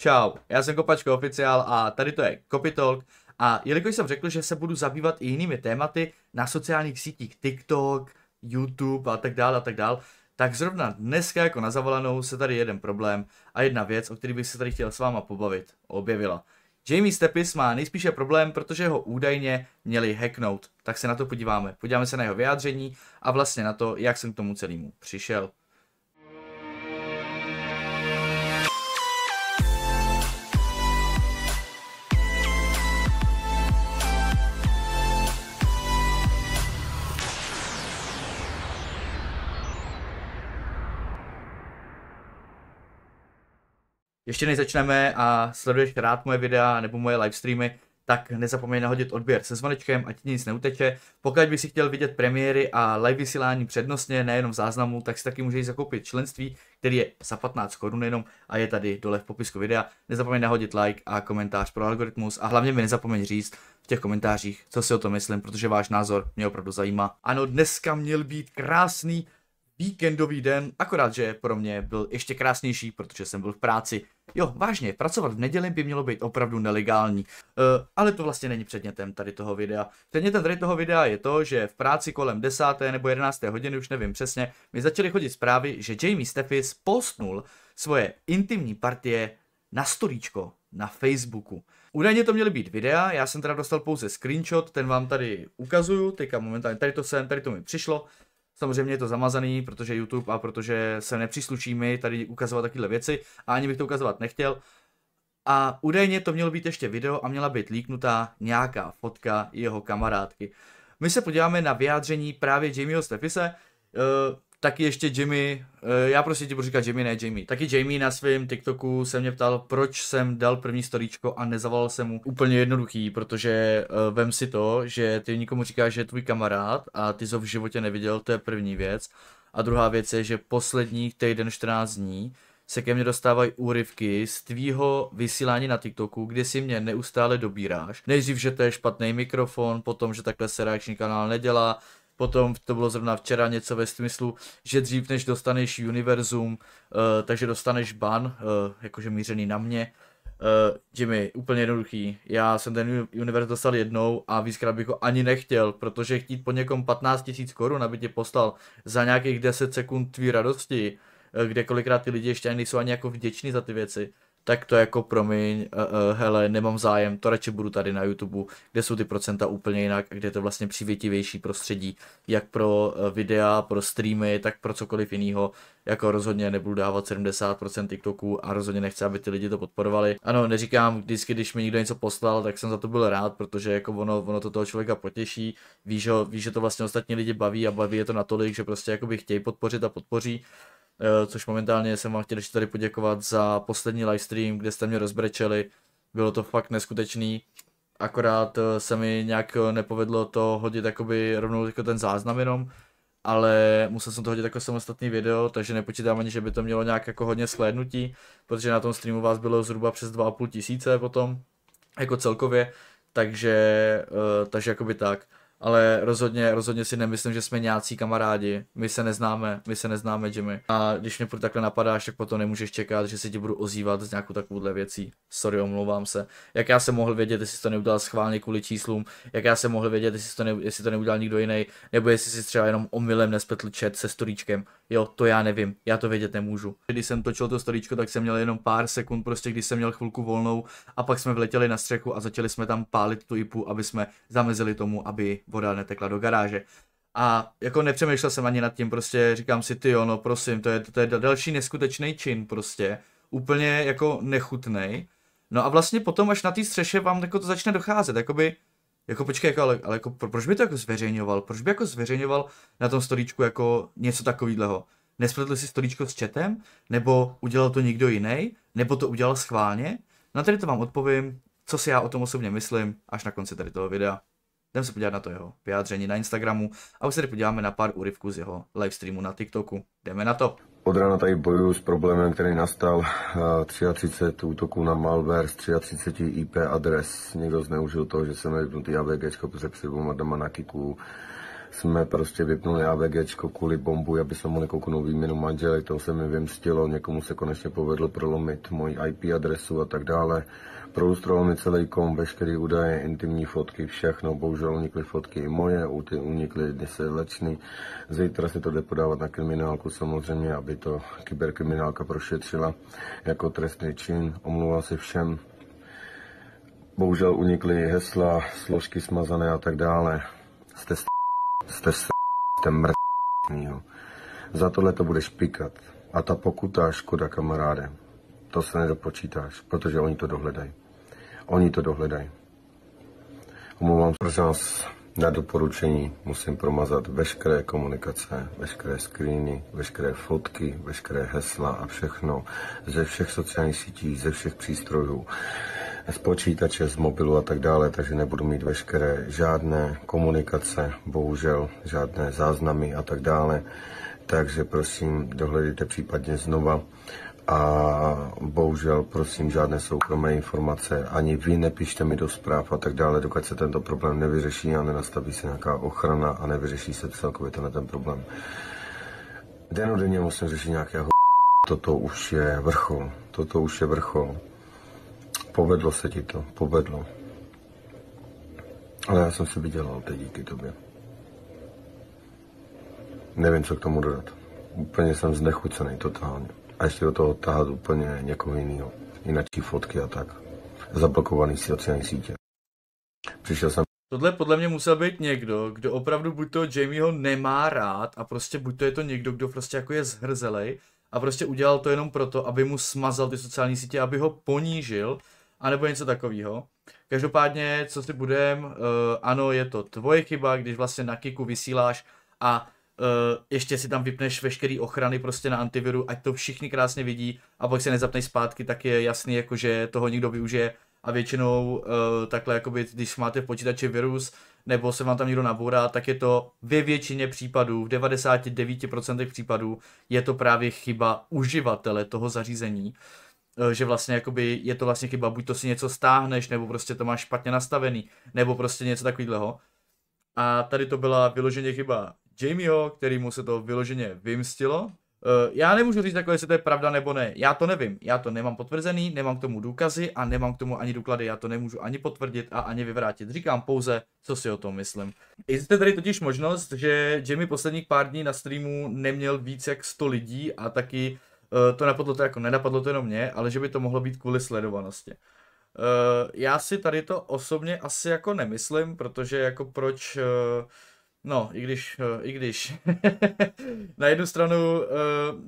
Čau, já jsem Kopačko Oficiál a tady to je Kopitalk. A jelikož jsem řekl, že se budu zabývat i jinými tématy na sociálních sítích TikTok, YouTube a tak dále a tak dále, tak zrovna dneska jako na zavolanou se tady jeden problém a jedna věc, o který bych se tady chtěl s váma pobavit, objevila. Jamie Stepis má nejspíše problém, protože ho údajně měli hacknout. Tak se na to podíváme. Podíváme se na jeho vyjádření a vlastně na to, jak jsem k tomu celému přišel. Ještě než začneme a sleduješ rád moje videa nebo moje livestreamy, tak nezapomeň nahodit odběr se zvonečkem, ať ti nic neuteče. Pokud by si chtěl vidět premiéry a live vysílání přednostně, nejenom v záznamu, tak si taky můžeš zakoupit členství, který je za 15 korun jenom a je tady dole v popisku videa. Nezapomeň nahodit like a komentář pro algoritmus a hlavně mi nezapomeň říct v těch komentářích, co si o tom myslím, protože váš názor mě opravdu zajímá. Ano, dneska měl být krásný víkendový den, akorát, že pro mě byl ještě krásnější, protože jsem byl v práci. Jo, vážně, pracovat v neděli by mělo být opravdu nelegální. E, ale to vlastně není předmětem tady toho videa. Předmětem tady toho videa je to, že v práci kolem 10. nebo 11. hodiny, už nevím přesně, mi začaly chodit zprávy, že Jamie Steffis postnul svoje intimní partie na storíčko na Facebooku. Údajně to měly být videa, já jsem teda dostal pouze screenshot, ten vám tady ukazuju, teďka momentálně tady to sem, tady to mi přišlo. Samozřejmě je to zamazaný, protože YouTube a protože se nepřísluší mi tady ukazovat takovéhle věci a ani bych to ukazovat nechtěl. A údajně to mělo být ještě video a měla být líknutá nějaká fotka jeho kamarádky. My se podíváme na vyjádření právě Jamieho Steffise, eh, taky ještě Jimmy, eh, já prostě ti budu říkat Jimmy, ne Jamie. Taky Jamie na svém TikToku se mě ptal, proč jsem dal první storíčko a nezavolal jsem mu úplně jednoduchý, protože eh, vem si to, že ty nikomu říkáš, že je tvůj kamarád a ty jsi ho v životě neviděl, to je první věc. A druhá věc je, že posledních týden 14 dní se ke mně dostávají úryvky z tvýho vysílání na TikToku, kde si mě neustále dobíráš. Nejdřív, že to je špatný mikrofon, potom, že takhle se reakční kanál nedělá, Potom to bylo zrovna včera něco ve smyslu, že dřív než dostaneš univerzum, uh, takže dostaneš ban, uh, jakože mířený na mě. Uh, eh, Jimmy, úplně jednoduchý. Já jsem ten univerz dostal jednou a víckrát bych ho ani nechtěl, protože chtít po někom 15 000 korun, aby tě poslal za nějakých 10 sekund tvý radosti, uh, kde kolikrát ty lidi ještě nejsou ani jako vděční za ty věci, tak to jako promiň, uh, uh, hele, nemám zájem, to radši budu tady na YouTube, kde jsou ty procenta úplně jinak a kde je to vlastně přívětivější prostředí, jak pro uh, videa, pro streamy, tak pro cokoliv jiného. Jako rozhodně nebudu dávat 70% TikToku a rozhodně nechci, aby ty lidi to podporovali. Ano, neříkám, vždycky, když mi někdo něco poslal, tak jsem za to byl rád, protože jako ono, ono to toho člověka potěší, ví, že, ví, že to vlastně ostatní lidi baví a baví je to natolik, že prostě jako by chtějí podpořit a podpoří. Eh, což momentálně jsem vám chtěl ještě tady poděkovat za poslední livestream, kde jste mě rozbrečeli, bylo to fakt neskutečný, akorát eh, se mi nějak eh, nepovedlo to hodit jakoby rovnou jako ten záznam jenom, ale musel jsem to hodit jako samostatný video, takže nepočítám ani, že by to mělo nějak jako hodně slédnutí, protože na tom streamu vás bylo zhruba přes 2,5 tisíce potom, jako celkově, takže, takže jakoby tak ale rozhodně, rozhodně si nemyslím, že jsme nějací kamarádi. My se neznáme, my se neznáme, Jimmy. A když mě furt takhle napadáš, tak potom nemůžeš čekat, že si ti budu ozývat z nějakou takovouhle věcí. Sorry, omlouvám se. Jak já jsem mohl vědět, jestli to neudělal schválně kvůli číslům, jak já jsem mohl vědět, jestli to, ne, jestli to neudělal nikdo jiný, nebo jestli si třeba jenom omylem nespetl chat se storíčkem. Jo, to já nevím, já to vědět nemůžu. Když jsem točil to stolíčko, tak jsem měl jenom pár sekund, prostě když jsem měl chvilku volnou a pak jsme vletěli na střechu a začali jsme tam pálit tu ipu, aby jsme zamezili tomu, aby voda netekla do garáže. A jako nepřemýšlel jsem ani nad tím, prostě říkám si, ty jo, no prosím, to je, to je další neskutečný čin prostě, úplně jako nechutný. No a vlastně potom až na té střeše vám jako to začne docházet, jakoby jako počkej, jako, ale, ale jako, pro, proč by to jako zveřejňoval? Proč by jako zveřejňoval na tom stolíčku jako něco takového? Nespletl si stolíčko s chatem? Nebo udělal to někdo jiný? Nebo to udělal schválně? Na no tady to vám odpovím, co si já o tom osobně myslím, až na konci tady toho videa. Jdeme se podívat na to jeho vyjádření na Instagramu a už se tady podíváme na pár úryvků z jeho livestreamu na TikToku. Jdeme na to! Od rána tady bojuju s problémem, který nastal. 33 eh, útoků na malware z 33 IP adres. Někdo zneužil to, že jsem vypnutý AVG, protože před dvěma na Kiku jsme prostě vypnuli AVG kvůli bombu, aby se mohli kouknout výměnu manželek, to se mi vymstilo, někomu se konečně povedlo prolomit moji IP adresu a tak dále. Prolustroval mi celý kom, veškeré údaje, intimní fotky, všechno, bohužel unikly fotky i moje, unikly desetleční. Zítra se to jde podávat na kriminálku samozřejmě, aby to kyberkriminálka prošetřila jako trestný čin. Omlouvám se všem, bohužel unikly hesla, složky smazané a tak dále. Jste jste s jste mrtního. Za tohle to budeš pikat. A ta pokuta a škoda, kamaráde, to se nedopočítáš, protože oni to dohledají. Oni to dohledají. Omlouvám se, vás na doporučení musím promazat veškeré komunikace, veškeré screeny, veškeré fotky, veškeré hesla a všechno ze všech sociálních sítí, ze všech přístrojů z počítače, z mobilu a tak dále, takže nebudu mít veškeré žádné komunikace, bohužel žádné záznamy a tak dále. Takže prosím, dohledejte případně znova a bohužel prosím žádné soukromé informace, ani vy nepište mi do zpráv a tak dále, dokud se tento problém nevyřeší a nenastaví se nějaká ochrana a nevyřeší se celkově tenhle ten problém. Den denně musím řešit nějakého toto už je vrchol, toto už je vrchol. Povedlo se ti to, povedlo. Ale já jsem si vydělal teď díky tobě. Nevím, co k tomu dodat. Úplně jsem znechucený totálně. A ještě do toho tahat úplně někoho jiného. Jinačí fotky a tak. Zablokovaný sociální sítě. Přišel jsem Tohle podle mě musel být někdo, kdo opravdu buď to Jamieho nemá rád a prostě buď to je to někdo, kdo prostě jako je zhrzelej a prostě udělal to jenom proto, aby mu smazal ty sociální sítě, aby ho ponížil anebo něco takového. Každopádně, co si budem, uh, ano, je to tvoje chyba, když vlastně na kiku vysíláš a uh, ještě si tam vypneš veškeré ochrany prostě na antiviru, ať to všichni krásně vidí a pak se nezapneš zpátky, tak je jasný, jako že toho někdo využije a většinou uh, takhle, jakoby, když máte v počítači virus, nebo se vám tam někdo nabourá, tak je to ve většině případů, v 99% případů, je to právě chyba uživatele toho zařízení. Uh, Eh, že vlastně jakoby je to vlastně chyba, buď to si něco stáhneš, nebo prostě to máš špatně nastavený, nebo prostě něco takového. A tady to byla vyloženě chyba Jamieho, který mu se to vyloženě vymstilo. Eh, já nemůžu říct, jako jestli to je pravda nebo ne. Já to nevím. Já to nemám potvrzený, nemám k tomu důkazy a nemám k tomu ani důklady. Já to nemůžu ani potvrdit a ani vyvrátit. Říkám pouze, co si o tom myslím. Existuje tady totiž možnost, že Jamie posledních pár dní na streamu neměl víc jak 100 lidí a taky Eh, to napadlo to jako, nenapadlo to jenom mě, ale že by to mohlo být kvůli sledovanosti. Eh, já si tady to osobně asi jako nemyslím, protože jako proč, eh, no, i když, i když. na jednu stranu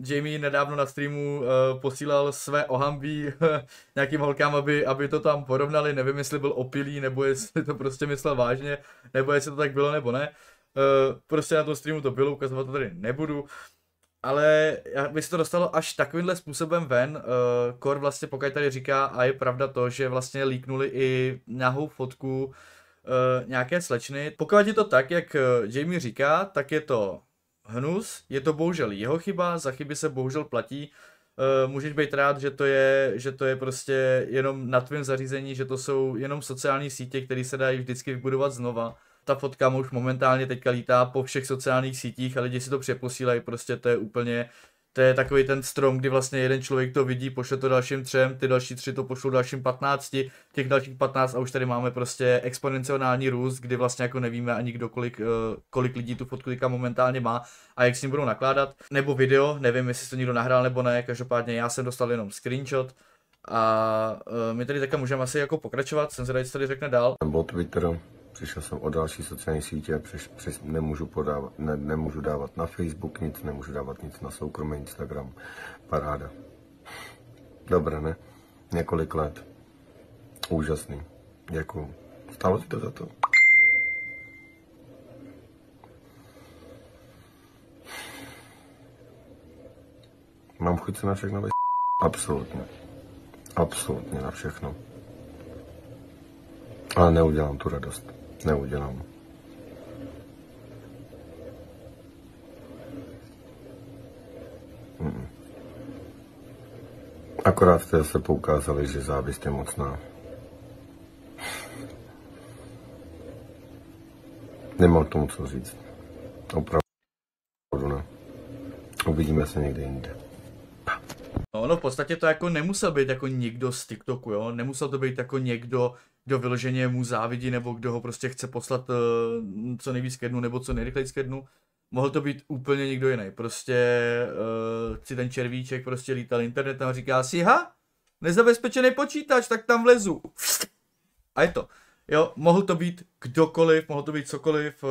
Jamie nedávno na streamu posílal své ohambí nějakým holkám, aby, aby to tam porovnali, nevím, jestli byl opilý, nebo jestli to prostě myslel vážně, nebo jestli to tak bylo, nebo ne. Uh, prostě na tom streamu to bylo, ukazovat to tady nebudu ale by se to dostalo až takovýmhle způsobem ven. Uh, Kor vlastně pokud tady říká, a je pravda to, že vlastně líknuli i nahou fotku uh, nějaké slečny. Pokud je to tak, jak eh, Jamie říká, tak je to hnus, je to bohužel jeho chyba, za chyby se bohužel platí. Uh, můžeš být rád, že to, je, že to je prostě jenom na tvém zařízení, že to jsou jenom sociální sítě, které se dají vždycky vybudovat znova ta fotka mu už momentálně teďka lítá po všech sociálních sítích a lidi si to přeposílají, prostě to je úplně, to je takový ten strom, kdy vlastně jeden člověk to vidí, pošle to dalším třem, ty další tři to pošlou dalším patnácti, těch dalších patnáct a už tady máme prostě exponenciální růst, kdy vlastně jako nevíme ani kdo kolik, eh, kolik lidí tu fotku teďka momentálně má a jak s ním budou nakládat. Nebo video, nevím jestli to někdo nahrál nebo ne, každopádně já jsem dostal jenom screenshot, a eh, my tady také můžeme asi jako pokračovat, jsem zvědavý, co tady řekne dál. Nebo Twitteru přišel jsem o další sociální sítě, přiš, přiš, nemůžu, podávat, ne, nemůžu dávat na Facebook nic, nemůžu dávat nic na soukromý Instagram. Paráda. Dobré, ne? Několik let. Úžasný. Děkuju. Stalo se to za to? Mám chuť se na všechno vys... Absolutně. Absolutně na všechno. Ale neudělám tu radost neudělám. Mm. Akorát jste se poukázali, že závist je mocná. Nemám tomu co říct. Opravdu ne. Uvidíme se někde jinde. No, no v podstatě to jako nemusel být jako někdo z TikToku, jo? Nemusel to být jako někdo, kdo vyloženě mu závidí nebo kdo ho prostě chce poslat uh, co nejvíc ke dnu nebo co nejrychleji ke dnu. Mohl to být úplně někdo jiný. Prostě uh, eh, si ten červíček prostě lítal internetem a říká si, ha, nezabezpečený počítač, tak tam vlezu. A je to. Jo, mohl to být kdokoliv, mohl to být cokoliv, eh,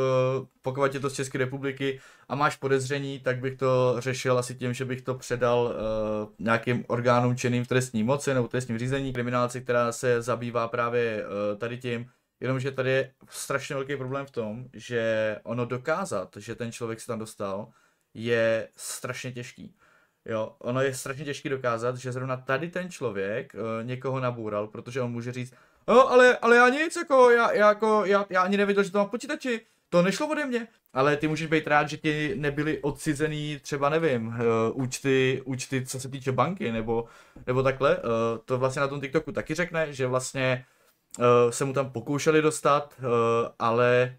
pokud je to z České republiky a máš podezření, tak bych to řešil asi tím, že bych to předal eh, nějakým orgánům činným v trestní moci nebo trestním řízení, kriminálci, která se zabývá právě eh, tady tím. Jenomže tady je strašně velký problém v tom, že ono dokázat, že ten člověk se tam dostal, je strašně těžký. Jo, ono je strašně těžké dokázat, že zrovna tady ten člověk někoho nabůral, protože on může říct, jo, ale, ale já nic, jako, já, já, jako, já, já ani nevěděl, že to mám počítači, to nešlo ode mě. Ale ty můžeš být rád, že ti nebyly odcizený třeba, nevím, uh, účty, účty, co se týče banky, nebo, nebo takhle. Uh, to vlastně na tom TikToku taky řekne, že vlastně uh, se mu tam pokoušeli dostat, uh, ale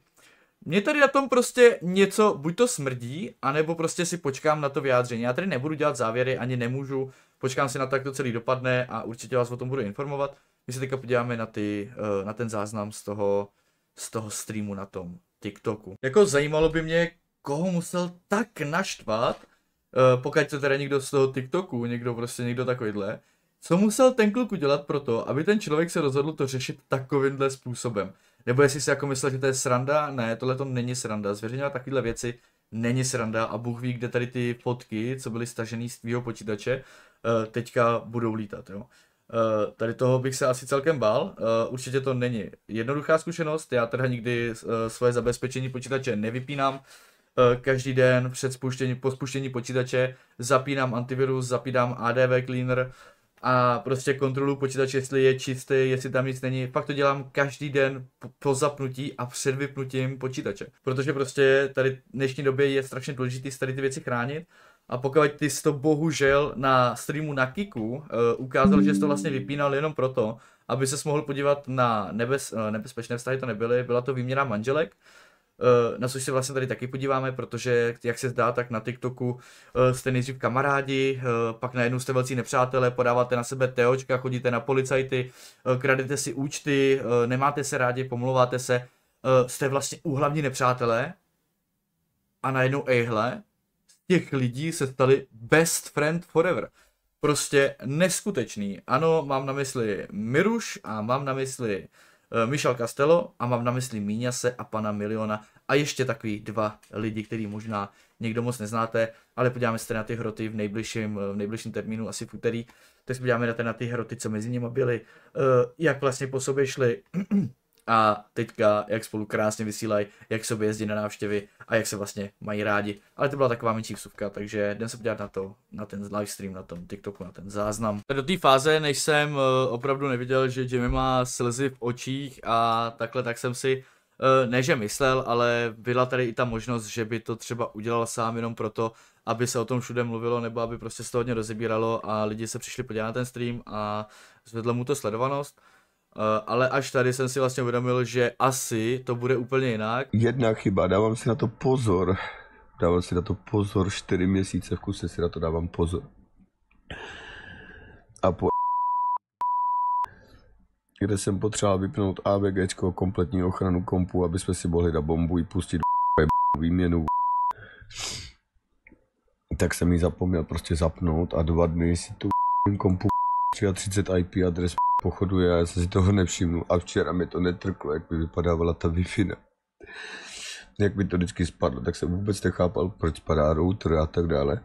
mě tady na tom prostě něco buď to smrdí, anebo prostě si počkám na to vyjádření. Já tady nebudu dělat závěry, ani nemůžu, počkám si na to, jak to celý dopadne a určitě vás o tom budu informovat. Když se teďka podíváme na, ty, eh, na ten záznam z toho, z toho streamu na tom TikToku. Jako zajímalo by mě, koho musel tak naštvat, eh, pokud to teda někdo z toho TikToku, někdo prostě někdo takovýhle, co musel ten kluk udělat pro to, aby ten člověk se rozhodl to řešit takovýmhle způsobem. Nebo jestli si jako myslel, že to je sranda, ne, tohle to není sranda, zveřejňovat takovýhle věci není sranda a Bůh ví, kde tady ty fotky, co byly stažený z tvýho počítače, eh, teďka budou lítat, jo. Eh, tady toho bych se asi celkem bál. Eh, určitě to není jednoduchá zkušenost, já teda nikdy eh, svoje zabezpečení počítače nevypínám. Každý den před spuštění, po spuštění počítače zapínám antivirus, zapínám ADV cleaner a prostě kontrolu počítače, jestli je čistý, jestli tam nic není. Pak to dělám každý den po zapnutí a před vypnutím počítače. Protože prostě tady v dnešní době je strašně důležité tady ty věci chránit a pokud ty jsi to bohužel na streamu na Kiku uh, ukázal, že jsi to vlastně vypínal jenom proto, aby se mohl podívat na nebez, uh, nebezpečné vztahy, to nebyly, byla to výměna manželek, uh, na což se vlastně tady taky podíváme, protože jak se zdá, tak na TikToku uh, jste nejdřív kamarádi, uh, pak najednou jste velcí nepřátelé, podáváte na sebe teočka, chodíte na policajty, uh, kradete si účty, uh, nemáte se rádi, pomluváte se, uh, jste vlastně úhlavní nepřátelé a najednou ejhle, těch lidí se stali best friend forever. Prostě neskutečný. Ano, mám na mysli Miruš a mám na mysli uh, eh, Michel Castello a mám na mysli Míňase a pana Miliona a ještě takový dva lidi, který možná někdo moc neznáte, ale podíváme se na ty hroty v nejbližším, eh, v nejbližším termínu, asi v úterý, tak se podíváme na ty hroty, co mezi nimi byly, uh, jak vlastně po sobě šly a teďka, jak spolu krásně vysílají, jak sobě jezdí na návštěvy a jak se vlastně mají rádi. Ale to byla taková menší vsuvka, takže jdem se podívat na to, na ten live stream, na tom TikToku, na ten záznam. Do té fáze, než jsem eh, opravdu neviděl, že Jimmy má slzy v očích a takhle, tak jsem si eh, ne, že myslel, ale byla tady i ta možnost, že by to třeba udělal sám jenom proto, aby se o tom všude mluvilo, nebo aby prostě se to hodně rozebíralo a lidi se přišli podívat na ten stream a zvedlo mu to sledovanost. Eh, ale až tady jsem si vlastně uvědomil, že asi to bude úplně jinak. Jedna chyba, dávám si na to pozor. Dávám si na to pozor, čtyři měsíce v kuse si na to dávám pozor. A po kde jsem potřeboval vypnout AVG kompletní ochranu kompu, aby jsme si mohli na bombu i pustit výměnu. Tak jsem ji zapomněl prostě zapnout a dva dny si tu kompu 33 IP adres pochodu, já jsem si toho nevšiml a včera mi to netrklo, jak by vypadávala ta wi ne? Jak by to vždycky spadlo, tak jsem vůbec nechápal, proč spadá router a tak dále.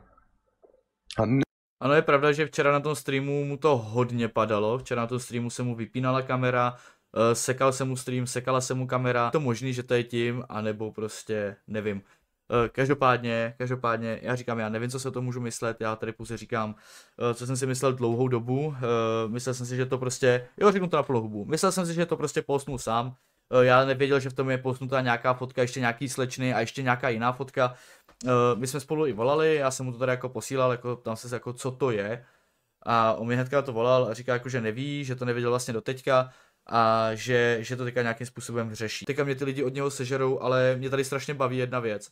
A ne- ano, je pravda, že včera na tom streamu mu to hodně padalo. Včera na tom streamu se mu vypínala kamera, eh, sekal se mu stream, sekala se mu kamera. Je to možný, že to je tím, anebo prostě nevím. Eh, každopádně, každopádně, já říkám, já nevím, co se o tom můžu myslet, já tady pouze říkám, eh, co jsem si myslel dlouhou dobu, eh, myslel jsem si, že to prostě, jo, řeknu to na plohubu, myslel jsem si, že to prostě postnu sám, já nevěděl, že v tom je postnutá nějaká fotka, ještě nějaký slečny a ještě nějaká jiná fotka, my jsme spolu i volali, já jsem mu to tady jako posílal, jako tam se jako, co to je, a on mi hnedka to volal a říká jako, že neví, že to nevěděl vlastně do teďka, a že, že to teďka nějakým způsobem řeší. Teďka mě ty lidi od něho sežerou, ale mě tady strašně baví jedna věc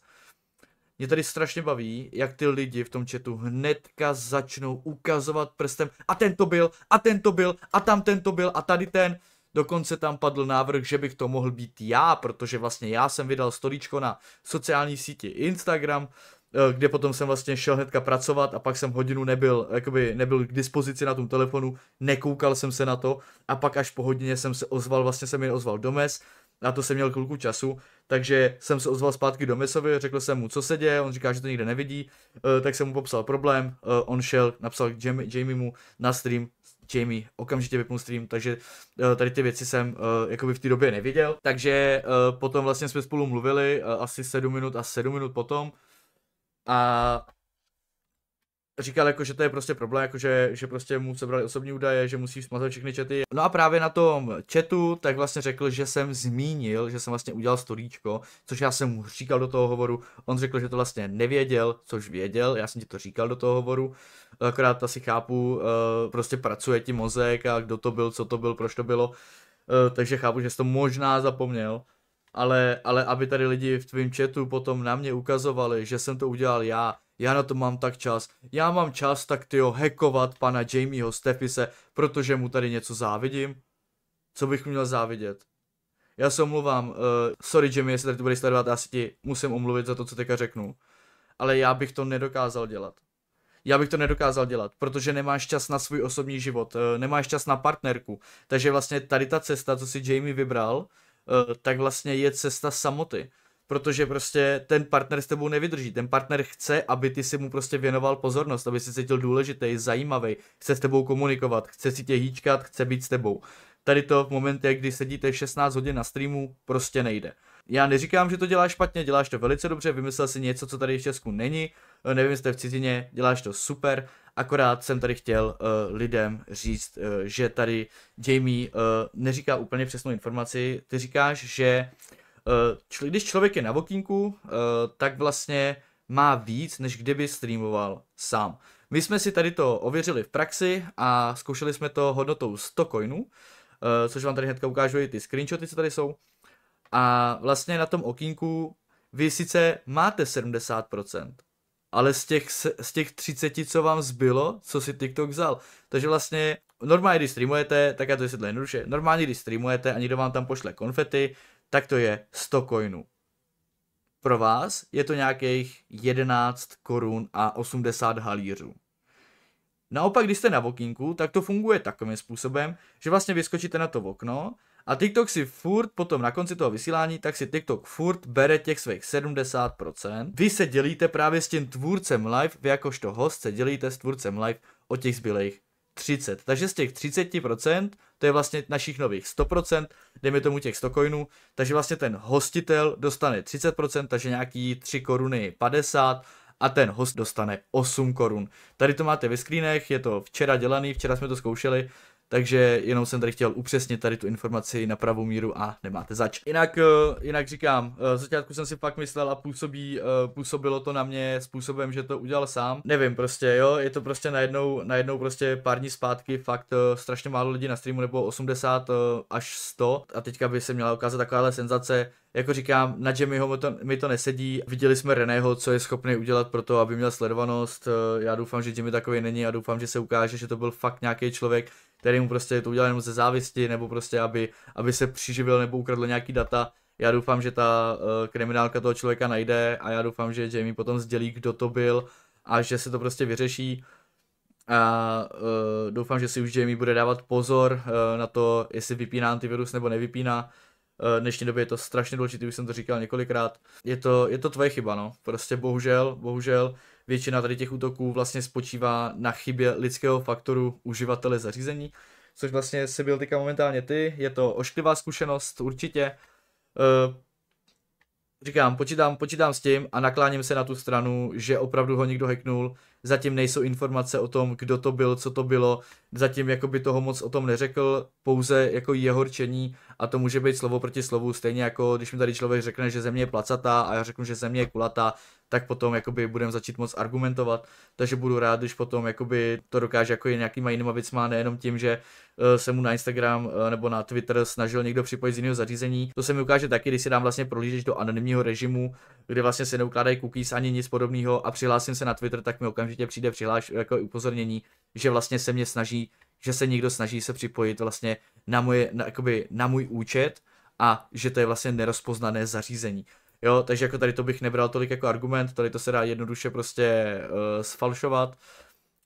mě tady strašně baví, jak ty lidi v tom chatu hnedka začnou ukazovat prstem a ten to byl, a ten to byl, a tam ten to byl, a tady ten. Dokonce tam padl návrh, že bych to mohl být já, protože vlastně já jsem vydal storíčko na sociální síti Instagram, eh, kde potom jsem vlastně šel hnedka pracovat a pak jsem hodinu nebyl, jakoby nebyl k dispozici na tom telefonu, nekoukal jsem se na to a pak až po hodině jsem se ozval, vlastně jsem jen ozval domes na to jsem měl chvilku času, takže jsem se ozval zpátky do Mesovi, řekl jsem mu, co se děje, on říká, že to nikde nevidí, eh, tak jsem mu popsal problém, eh, on šel, napsal Jamie, Jamie mu na stream, Jamie okamžitě vypnul stream, takže eh, tady ty věci jsem jakoby v té době neviděl, takže potom vlastně jsme spolu mluvili asi 7 minut a 7 minut potom a říkal, jako, že to je prostě problém, jako, že, že prostě mu sebrali osobní údaje, že musí smazat všechny čety. No a právě na tom chatu tak vlastně řekl, že jsem zmínil, že jsem vlastně udělal storíčko, což já jsem mu říkal do toho hovoru. On řekl, že to vlastně nevěděl, což věděl, já jsem ti to říkal do toho hovoru. Akorát asi chápu, eh, prostě pracuje ti mozek a kdo to byl, co to byl, proč to bylo. Eh, takže chápu, že jsi to možná zapomněl ale, ale aby tady lidi v tvém chatu potom na mě ukazovali, že jsem to udělal já, já na to mám tak čas, já mám čas tak tyjo hackovat pana Jamieho Stefise, protože mu tady něco závidím. Co bych měl závidět? Já se omluvám, uh, eh, sorry Jamie, jestli tady to budeš sledovat, já si ti musím omluvit za to, co teďka řeknu. Ale já bych to nedokázal dělat. Já bych to nedokázal dělat, protože nemáš čas na svůj osobní život, uh, nemáš čas na partnerku. Takže vlastně tady ta cesta, co si Jamie vybral, uh, tak vlastně je cesta samoty protože prostě ten partner s tebou nevydrží. Ten partner chce, aby ty si mu prostě věnoval pozornost, aby si cítil důležitý, zajímavý, chce s tebou komunikovat, chce si tě hýčkat, chce být s tebou. Tady to v momentě, kdy sedíte 16 hodin na streamu, prostě nejde. Já neříkám, že to děláš špatně, děláš to velice dobře, vymyslel si něco, co tady v Česku není, eh, nevím, jestli v cizině, děláš to super, akorát jsem tady chtěl uh, lidem říct, uh, že tady Jamie uh, neříká úplně přesnou informaci, ty říkáš, že uh, Eh, čl- když člověk je na vokínku, eh, tak vlastně má víc, než kdyby streamoval sám. My jsme si tady to ověřili v praxi a zkoušeli jsme to hodnotou 100 coinů, eh, což vám tady hnedka ukážu i ty screenshoty, co tady jsou. A vlastně na tom okínku vy sice máte 70%, ale z těch, z těch 30, co vám zbylo, co si TikTok vzal. Takže vlastně normálně, když streamujete, tak já to vysvětlím jednoduše, normálně, když streamujete a někdo vám tam pošle konfety, tak to je 100 coinů. Pro vás je to nějakých 11 korun a 80 halířů. Naopak, když jste na vokinku, tak to funguje takovým způsobem, že vlastně vyskočíte na to okno a TikTok si furt potom na konci toho vysílání, tak si TikTok furt bere těch svých 70%. Vy se dělíte právě s tím tvůrcem live, vy jakožto host se dělíte s tvůrcem live o těch zbylejch 30. Takže z těch 30%, to je vlastně našich nových 100%, dejme tomu těch 100 coinů, takže vlastně ten hostitel dostane 30%, takže nějaký 3 koruny 50 a ten host dostane 8 korun. Tady to máte ve screenech, je to včera dělaný, včera jsme to zkoušeli, takže jenom jsem tady chtěl upřesnit tady tu informaci na pravou míru a nemáte zač. Jinak, eh, jinak říkám, v eh, začátku jsem si fakt myslel a působí, eh, působilo to na mě způsobem, že to udělal sám. Nevím prostě, jo, je to prostě najednou, najednou prostě pár dní zpátky fakt strašně málo lidí na streamu nebo 80 až 100 a teďka by se měla ukázat takováhle senzace, jako říkám, na Jamieho mi to, mi to nesedí. Viděli jsme Reného, co je schopný udělat pro to, aby měl sledovanost. Já doufám, že Jimmy takový není a doufám, že se ukáže, že to byl fakt nějaký člověk, který mu prostě to udělal jenom ze závisti, nebo prostě, aby, aby se přiživil nebo ukradl nějaký data. Já doufám, že ta uh, kriminálka toho člověka najde a já doufám, že Jamie potom sdělí, kdo to byl a že se to prostě vyřeší. A uh, doufám, že si už Jamie bude dávat pozor uh, na to, jestli vypíná antivirus nebo nevypíná. Uh, v dnešní době je to strašně důležité, už jsem to říkal několikrát. Je to, je to tvoje chyba, no. Prostě bohužel, bohužel většina tady těch útoků vlastně spočívá na chybě lidského faktoru uživatele zařízení, což vlastně si byl teďka momentálně ty, je to ošklivá zkušenost určitě. E, říkám, počítám, počítám s tím a nakláním se na tu stranu, že opravdu ho někdo heknul, Zatím nejsou informace o tom, kdo to byl, co to bylo. Zatím jako by toho moc o tom neřekl, pouze jako jeho řečení a to může být slovo proti slovu, stejně jako když mi tady člověk řekne, že země je placatá a já řeknu, že země je kulatá, tak potom jakoby budeme začít moc argumentovat, takže budu rád, když potom jakoby to dokáže jako i nějakýma jinýma věcma, nejenom tím, že eh, se mu na Instagram eh, nebo na Twitter snažil někdo připojit z jiného zařízení. To se mi ukáže taky, když si dám vlastně prohlížeč do anonymního režimu, kde vlastně se neukládají cookies ani nic podobného a přihlásím se na Twitter, tak mi okamžitě přijde přihláš jako upozornění, že vlastně se mě snaží, že se někdo snaží se připojit vlastně na, moje, na, jakoby, na můj účet a že to je vlastně nerozpoznané zařízení. Jo, takže jako tady to bych nebral tolik jako argument, tady to se dá jednoduše prostě uh, sfalšovat.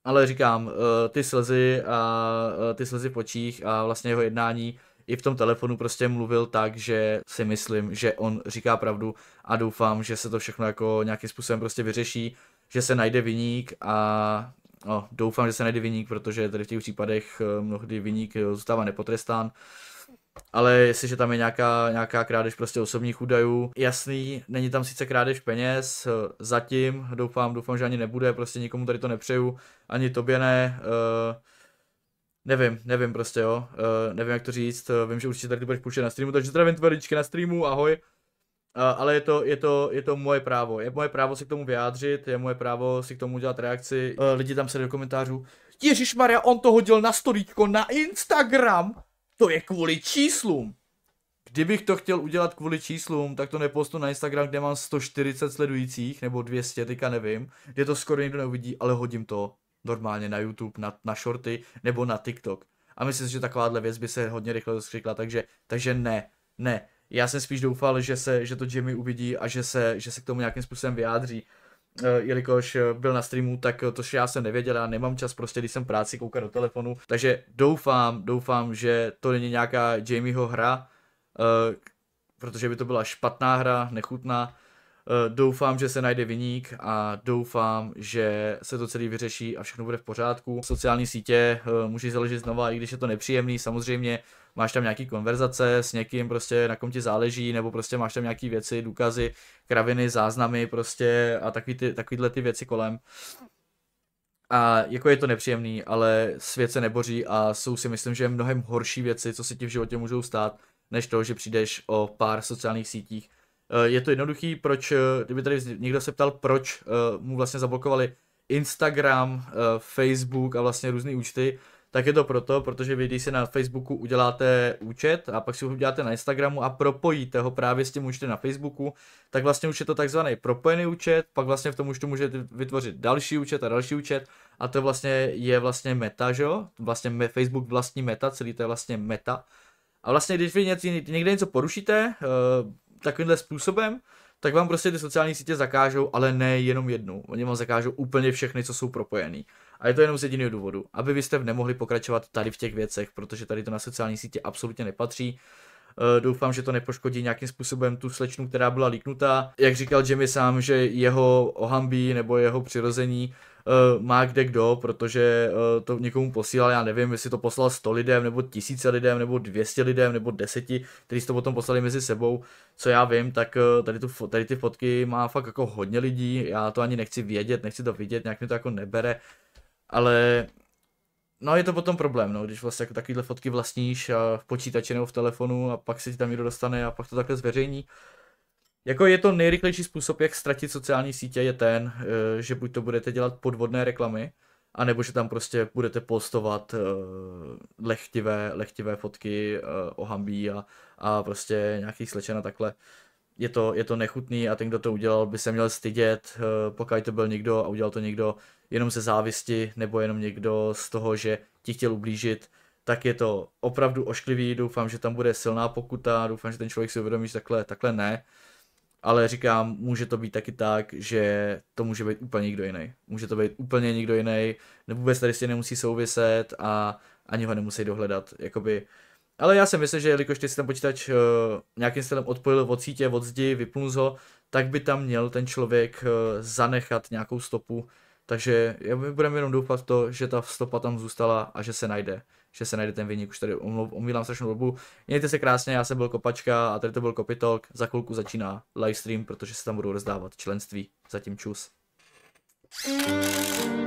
Ale říkám, uh, ty slzy a uh, ty slzy počích a vlastně jeho jednání i v tom telefonu prostě mluvil tak, že si myslím, že on říká pravdu a doufám, že se to všechno jako nějakým způsobem prostě vyřeší, že se najde viník a no, doufám, že se najde viník, protože tady v těch případech mnohdy viník zůstává nepotrestán. Uh, ale jestliže tam je nějaká, nějaká krádež prostě osobních údajů, jasný, není tam sice krádež peněz, eh, zatím doufám, doufám, že ani nebude, prostě nikomu tady to nepřeju, ani tobě ne, eh, nevím, nevím prostě jo, eh, nevím jak to říct, vím, že určitě tady to budeš půjčet na streamu, takže zdravím tvrdíčky na streamu, ahoj, ale je to, je, to, je to moje právo, je moje právo si k tomu vyjádřit, je moje právo si k tomu udělat reakci, lidi tam se do komentářů, Ježíš Maria, on to hodil na storíčko na Instagram, to je kvůli číslům. Kdybych to chtěl udělat kvůli číslům, tak to nepostu na Instagram, kde mám 140 sledujících, nebo 200, teďka nevím, kde to skoro nikdo neuvidí, ale hodím to normálně na YouTube, na, na shorty, nebo na TikTok. A myslím si, že takováhle věc by se hodně rychle zkřikla, takže, takže ne, ne. Já jsem spíš doufal, že, se, že to Jimmy uvidí a že se, že se k tomu nějakým způsobem vyjádří. Eh, jelikož eh, byl na streamu, tak eh, to, že já jsem nevěděl, a nemám čas prostě, když jsem práci koukat do telefonu, takže doufám, doufám, že to není nějaká Jamieho hra, protože by to byla špatná hra, nechutná, Eh, doufám, že se najde vyník a doufám, že se to celý vyřeší a všechno bude v pořádku. Sociální sítě eh, můžeš založit znova, i když je to nepříjemný, samozřejmě máš tam nějaký konverzace s někým, prostě na kom ti záleží, nebo prostě máš tam nějaký věci, důkazy, kraviny, záznamy prostě a takový ty, takovýhle ty věci kolem. A jako je to nepříjemný, ale svět se neboří a jsou si myslím, že mnohem horší věci, co se ti v životě můžou stát, než to, že přijdeš o pár sociálních sítích Eh, je to jednoduchý, proč, eh, kdyby tady někdo se ptal, proč eh, mu vlastně zablokovali Instagram, Facebook a vlastně různé účty, tak je to proto, protože vy, když si na Facebooku uděláte účet a pak si ho uděláte na Instagramu a propojíte ho právě s tím účtem na Facebooku, tak vlastně už je to takzvaný propojený účet, pak vlastně v tom účtu můžete vytvořit další účet a další účet a to vlastně je vlastně meta, že jo? Vlastně Facebook vlastní meta, celý to je vlastně meta. A vlastně, když vy někde něco porušíte, takovýmhle způsobem, tak vám prostě ty sociální sítě zakážou, ale ne jenom jednu. Oni vám zakážou úplně všechny, co jsou propojený. A je to jenom z jediného důvodu, aby vy jste nemohli pokračovat tady v těch věcech, protože tady to na sociální sítě absolutně nepatří. Eh, doufám, že to nepoškodí nějakým způsobem tu slečnu, která byla líknutá. Jak říkal Jimmy sám, že jeho ohambí nebo jeho přirození uh, má kde kdo, protože uh, to někomu posílal, já nevím, jestli to poslal 100 lidem, nebo 1000 lidem, nebo 200 lidem, nebo 10, kteří to potom poslali mezi sebou. Co já vím, tak uh, tady, tu, tady ty fotky má fakt jako hodně lidí, já to ani nechci vědět, nechci to vidět, nějak mi to jako nebere, ale No je to potom problém, no, když vlastně jako takovýhle fotky vlastníš a v počítači nebo v telefonu a pak se ti tam někdo dostane a pak to takhle zveřejní. Uh, jako je to nejrychlejší způsob, jak ztratit sociální sítě, je ten, eh, že buď to budete dělat podvodné reklamy, anebo že tam prostě budete postovat eh, lechtivé, lechtivé fotky eh, o hambí a, a prostě nějaký slečena takhle. Je to, je to nechutný a ten, kdo to udělal, by se měl stydět, pokud to byl někdo a udělal to někdo jenom ze závisti nebo jenom někdo z toho, že ti chtěl ublížit, tak je to opravdu ošklivý, doufám, že tam bude silná pokuta, doufám, že ten člověk si uvědomí, že takhle, takhle ne. Uh, ale říkám, může to být taky tak, že to může být úplně někdo jiný. Může to být úplně někdo jiný, nebo vůbec tady s tím nemusí souviset a ani ho nemusí dohledat. Jakoby. Ale já si myslím, že jelikož ty si ten počítač uh, nějakým stylem odpojil od sítě, od zdi, vypnul ho, tak by tam měl ten člověk uh, zanechat nějakou stopu. Takže já budeme jenom doufat to, že ta stopa tam zůstala a že se najde že se najde ten vyník, Už tady umílám strašnou dobu. Mějte se krásně, já jsem byl Kopačka a tady to byl Kopitok. Za chvilku začíná livestream, protože se tam budou rozdávat členství. Zatím čus. Mm.